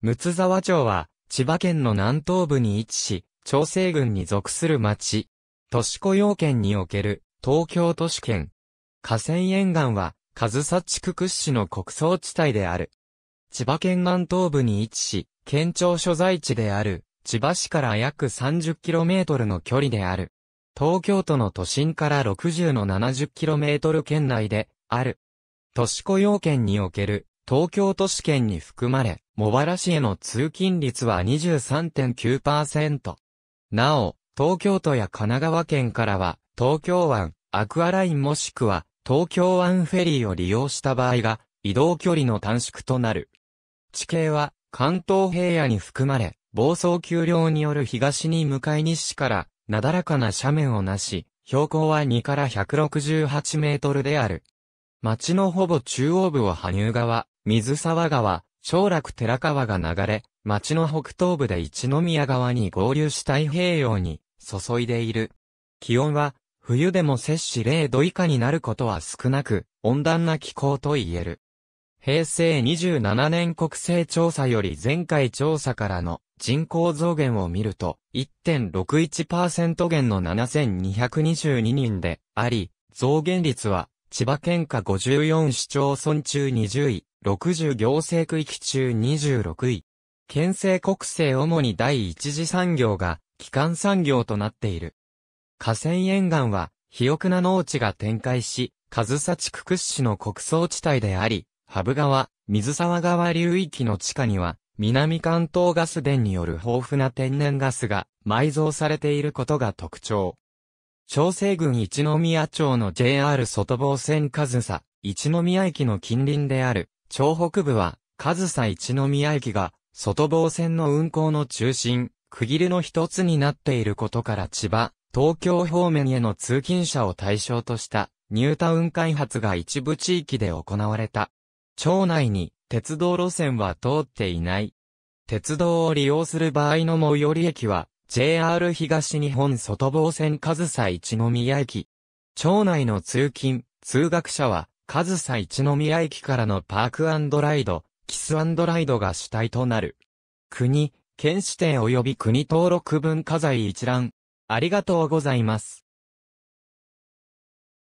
睦沢町は、千葉県の南東部に位置し、長生郡に属する町。都市雇用圏における、東京都市圏。河川沿岸は、ずさ地区屈指の国葬地帯である。千葉県南東部に位置し、県庁所在地である、千葉市から約 30km の距離である。東京都の都心から60の 70km 圏内である。都市雇用圏における東京都市圏に含まれ、茂原市への通勤率は23.9%。なお、東京都や神奈川県からは、東京湾、アクアラインもしくは、東京湾フェリーを利用した場合が、移動距離の短縮となる。地形は、関東平野に含まれ、暴走丘陵による東に向かい西から、なだらかな斜面をなし、標高は2から168メートルである。町のほぼ中央部を羽生川、水沢川、長楽寺川が流れ、町の北東部で一宮川に合流し太平洋に注いでいる。気温は、冬でも摂氏0度以下になることは少なく、温暖な気候と言える。平成27年国勢調査より前回調査からの人口増減を見ると、1.61%減の7222人であり、増減率は千葉県下54市町村中20位、60行政区域中26位。県政国政主に第一次産業が、基幹産業となっている。河川沿岸は、肥沃な農地が展開し、上総地区屈指の穀倉地帯であり、ハブ川、水沢川流域の地下には、南関東ガス田による豊富な天然ガスが埋蔵されていることが特徴。長生郡一宮町の JR 外房線上総、一宮駅の近隣である、町北部は、上総一宮駅が、外房線の運行の中心、区切りの一つになっていることから千葉、東京方面への通勤者を対象とした、ニュータウン開発が一部地域で行われた。町内に、鉄道路線は通っていない。鉄道を利用する場合の最寄り駅は、JR 東日本外房線上総一宮駅。町内の通勤、通学者は、上総一宮駅からのパークライド、キスライドが主体となる。国、県指定及び国登録文化財一覧。ありがとうございます。